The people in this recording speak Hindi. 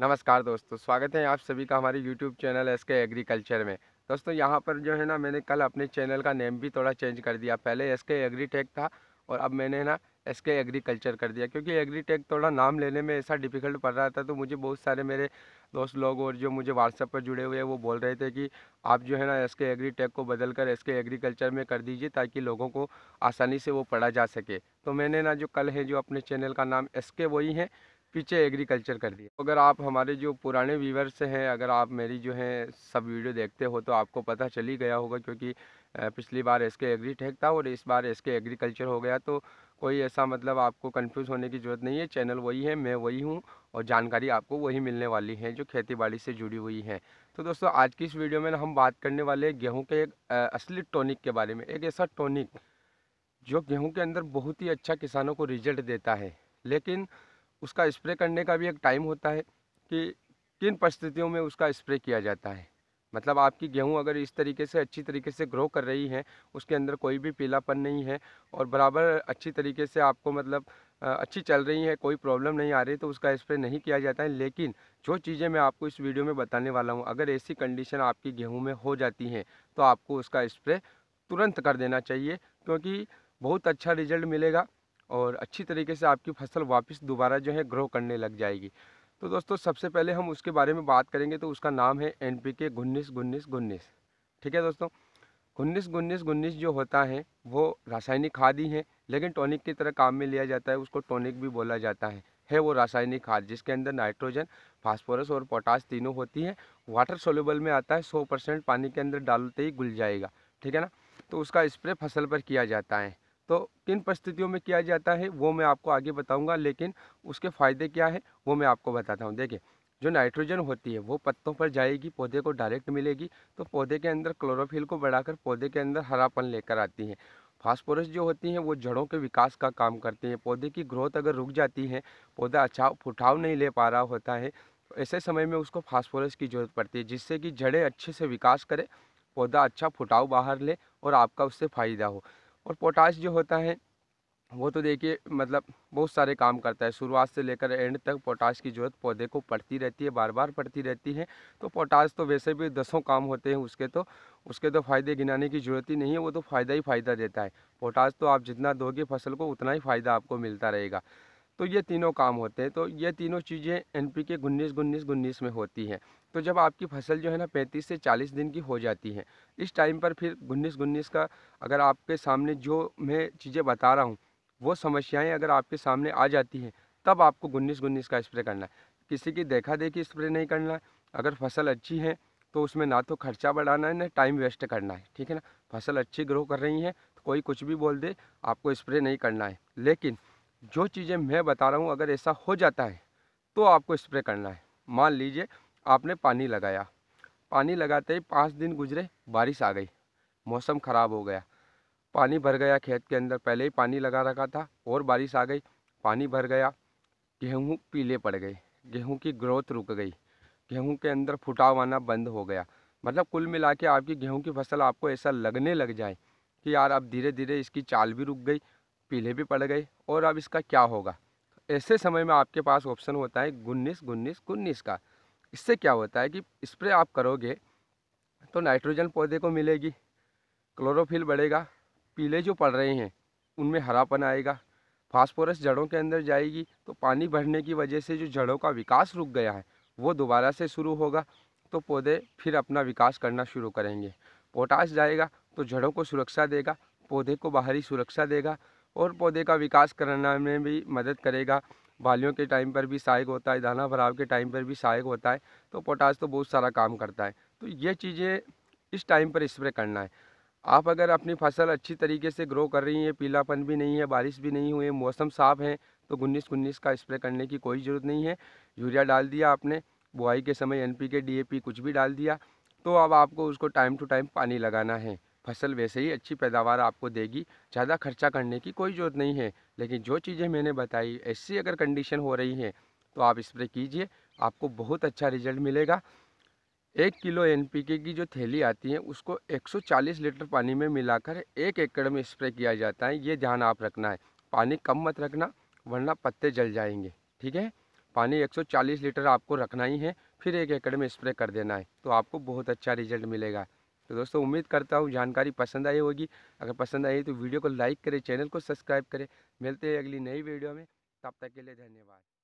नमस्कार दोस्तों स्वागत है आप सभी का हमारे YouTube channel S K agriculture में दोस्तों यहाँ पर जो है ना मैंने कल अपने चैनल का नेम भी थोड़ा चेंज कर दिया पहले एस के एग्रीटेक था और अब मैंने ना एस के एग्रीकल्चर कर दिया क्योंकि एग्रीटेक थोड़ा नाम लेने में ऐसा डिफ़िकल्ट पड़ रहा था तो मुझे बहुत सारे मेरे दोस्त लोग और जो मुझे व्हाट्सएप पर जुड़े हुए हैं वो बोल रहे थे कि आप जो है ना एस के एग्रीटेक को बदल कर एस के एग्रीकल्चर में कर दीजिए ताकि लोगों को आसानी से वो पढ़ा जा सके तो मैंने ना जो कल है जो अपने चैनल का नाम एस के वही है पीछे एग्रीकल्चर कर दिया अगर आप हमारे जो पुराने व्यूवर्स हैं अगर आप मेरी जो है सब वीडियो देखते हो तो आपको पता चल ही गया होगा क्योंकि पिछली बार एस के एग्रीटेक था और इस बार एस के एग्रीकल्चर हो गया तो कोई ऐसा मतलब आपको कंफ्यूज होने की ज़रूरत नहीं है चैनल वही है मैं वही हूँ और जानकारी आपको वही मिलने वाली है जो खेती बाड़ी से जुड़ी हुई है तो दोस्तों आज की इस वीडियो में हम बात करने वाले हैं गेहूँ के एक असली टॉनिक के बारे में एक ऐसा टॉनिक जो गेहूँ के अंदर बहुत ही अच्छा किसानों को रिजल्ट देता है लेकिन उसका स्प्रे करने का भी एक टाइम होता है कि किन परिस्थितियों में उसका स्प्रे किया जाता है मतलब आपकी गेहूं अगर इस तरीके से अच्छी तरीके से ग्रो कर रही है उसके अंदर कोई भी पीलापन नहीं है और बराबर अच्छी तरीके से आपको मतलब अच्छी चल रही है कोई प्रॉब्लम नहीं आ रही तो उसका स्प्रे नहीं किया जाता है लेकिन जो चीज़ें मैं आपको इस वीडियो में बताने वाला हूँ अगर ऐसी कंडीशन आपकी गेहूँ में हो जाती है तो आपको उसका स्प्रे तुरंत कर देना चाहिए क्योंकि बहुत अच्छा रिजल्ट मिलेगा और अच्छी तरीके से आपकी फसल वापस दोबारा जो है ग्रो करने लग जाएगी तो दोस्तों सबसे पहले हम उसके बारे में बात करेंगे तो उसका नाम है एन पी के उन्नीस उन्नीस उन्नीस ठीक है दोस्तों उन्नीस उन्नीस उन्नीस जो होता है वो रासायनिक खाद ही है लेकिन टॉनिक की तरह काम में लिया जाता है उसको टॉनिक भी बोला जाता है है वो रासायनिक खाद जिसके अंदर नाइट्रोजन फास्फोरस और पोटास तीनों होती है वाटर सोल्यूबल में आता है सौ परसेंट पानी के अंदर डालते ही घुल जाएगा ठीक है ना तो उसका स्प्रे फसल पर किया जाता है तो किन परिस्थितियों में किया जाता है वो मैं आपको आगे बताऊँगा लेकिन उसके फ़ायदे क्या है वो मैं आपको बताता हूँ देखिए जो नाइट्रोजन होती है वो पत्तों पर जाएगी पौधे को डायरेक्ट मिलेगी तो पौधे के अंदर क्लोरोफिल को बढ़ाकर पौधे के अंदर हरापन लेकर आती है फास्फोरस जो होती हैं वो जड़ों के विकास का काम करती हैं पौधे की ग्रोथ अगर रुक जाती है पौधा अच्छा फुटाव नहीं ले पा रहा होता है तो ऐसे समय में उसको फास्फोरस की ज़रूरत पड़ती है जिससे कि जड़ें अच्छे से विकास करें पौधा अच्छा फुटाव बाहर ले और आपका उससे फ़ायदा हो और पोटाश जो होता है वो तो देखिए मतलब बहुत सारे काम करता है शुरुआत से लेकर एंड तक पोटाश की ज़रूरत पौधे को पड़ती रहती है बार बार पड़ती रहती है तो पोटाश तो वैसे भी दसों काम होते हैं उसके तो उसके तो फ़ायदे गिनाने की ज़रूरत ही नहीं है वो तो फ़ायदा ही फ़ायदा देता है पोटाश तो आप जितना दोगे फसल को उतना ही फ़ायदा आपको मिलता रहेगा तो ये तीनों काम होते हैं तो ये तीनों चीज़ें एन पी के उन्नीस उन्नीस उन्नीस में होती हैं तो जब आपकी फसल जो है ना पैंतीस से चालीस दिन की हो जाती है इस टाइम पर फिर उन्नीस उन्नीस का अगर आपके सामने जो मैं चीज़ें बता रहा हूँ वो समस्याएँ अगर आपके सामने आ जाती हैं तब आपको उन्नीस उन्नीस का स्प्रे करना है किसी की देखा देखी स्प्रे नहीं करना है अगर फसल अच्छी है तो उसमें ना तो खर्चा बढ़ाना है ना टाइम वेस्ट करना है ठीक है ना फसल अच्छी ग्रो कर रही है तो कोई कुछ भी बोल दे आपको स्प्रे नहीं करना है लेकिन जो चीज़ें मैं बता रहा हूँ अगर ऐसा हो जाता है तो आपको स्प्रे करना है मान लीजिए आपने पानी लगाया पानी लगाते ही पाँच दिन गुजरे बारिश आ गई मौसम ख़राब हो गया पानी भर गया खेत के अंदर पहले ही पानी लगा रखा था और बारिश आ गई पानी भर गया गेहूँ पीले पड़ गए गेहूँ की ग्रोथ रुक गई गेहूँ के अंदर फुटाव आना बंद हो गया मतलब कुल मिला के आपकी गेहूँ की फसल आपको ऐसा लगने लग जाए कि यार अब धीरे धीरे इसकी चाल भी रुक गई पीले भी पड़ गए और अब इसका क्या होगा ऐसे समय में आपके पास ऑप्शन होता है गुन्नीस गुन्नीस गुन्नीस का इससे क्या होता है कि स्प्रे आप करोगे तो नाइट्रोजन पौधे को मिलेगी क्लोरोफिल बढ़ेगा पीले जो पड़ रहे हैं उनमें हरापन आएगा फास्फोरस जड़ों के अंदर जाएगी तो पानी बढ़ने की वजह से जो जड़ों का विकास रुक गया है वो दोबारा से शुरू होगा तो पौधे फिर अपना विकास करना शुरू करेंगे पोटास जाएगा तो जड़ों को सुरक्षा देगा पौधे को बाहरी सुरक्षा देगा और पौधे का विकास करने में भी मदद करेगा बालियों के टाइम पर भी सहायक होता है दाना भराव के टाइम पर भी सहायक होता है तो पोटास तो बहुत सारा काम करता है तो ये चीज़ें इस टाइम पर स्प्रे करना है आप अगर अपनी फसल अच्छी तरीके से ग्रो कर रही हैं पीलापन भी नहीं है बारिश भी नहीं हुई मौसम साफ है तो गुन्नीस गुन्नीस का स्प्रे करने की कोई ज़रूरत नहीं है यूरिया डाल दिया आपने बुआई के समय एन पी कुछ भी डाल दिया तो अब आपको उसको टाइम टू टाइम पानी लगाना है फसल वैसे ही अच्छी पैदावार आपको देगी ज़्यादा खर्चा करने की कोई ज़रूरत नहीं है लेकिन जो चीज़ें मैंने बताई ऐसी अगर कंडीशन हो रही है तो आप स्प्रे कीजिए आपको बहुत अच्छा रिजल्ट मिलेगा एक किलो एनपीके की जो थैली आती है उसको 140 लीटर पानी में मिलाकर एक एकड़ में स्प्रे किया जाता है ये ध्यान आप रखना है पानी कम मत रखना वरना पत्ते जल जाएंगे ठीक है पानी 140 लीटर आपको रखना ही है फिर एक एकड़ में स्प्रे कर देना है तो आपको बहुत अच्छा रिजल्ट मिलेगा तो दोस्तों उम्मीद करता हूँ जानकारी पसंद आई होगी अगर पसंद आई तो वीडियो को लाइक करें चैनल को सब्सक्राइब करें मिलते हैं अगली नई वीडियो में तब तक के लिए धन्यवाद